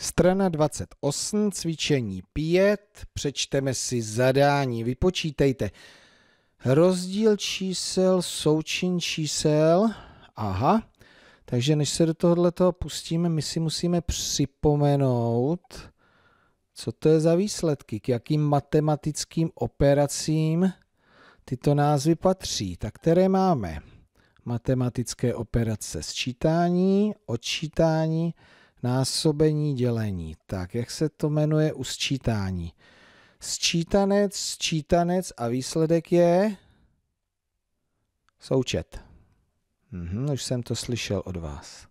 Strana 28, cvičení 5, přečteme si zadání, vypočítejte. Rozdíl čísel, součin čísel, aha, takže než se do tohohle toho pustíme, my si musíme připomenout, co to je za výsledky, k jakým matematickým operacím tyto názvy patří. Tak které máme? Matematické operace sčítání, odčítání, násobení dělení. Tak, jak se to jmenuje u sčítání? Sčítanec, sčítanec a výsledek je součet. Mhm, už jsem to slyšel od vás.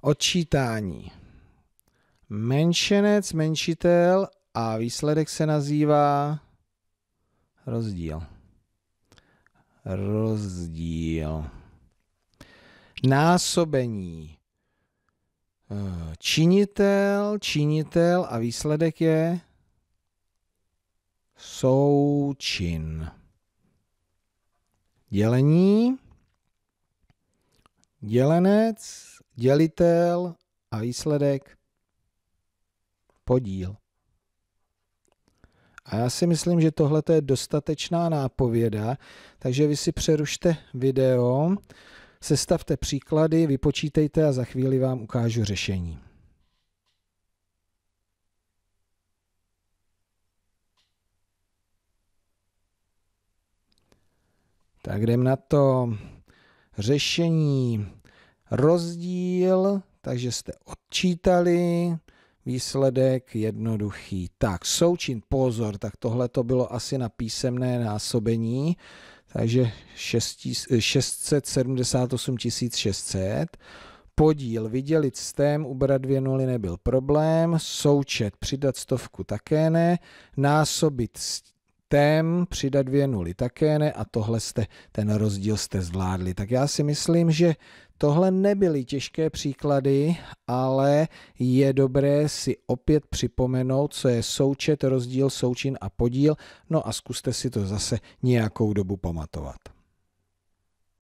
Odčítání. Menšenec, menšitel a výsledek se nazývá rozdíl. Rozdíl. Násobení. Eh, činitel, činitel a výsledek je součin. Dělení, dělenec, dělitel a výsledek podíl. A já si myslím, že tohle je dostatečná nápověda, takže vy si přerušte video, Sestavte příklady, vypočítejte a za chvíli vám ukážu řešení. Tak jdem na to řešení rozdíl, takže jste odčítali, Výsledek jednoduchý. Tak, součin, pozor, tak tohle to bylo asi na písemné násobení, takže 678 600. Podíl vydělit stém, ubrat dvě nuly nebyl problém, součet přidat stovku také ne, násobit tém, přidat dvě nuly také ne a tohle jste, ten rozdíl jste zvládli. Tak já si myslím, že tohle nebyly těžké příklady, ale je dobré si opět připomenout, co je součet, rozdíl, součin a podíl, no a zkuste si to zase nějakou dobu pamatovat.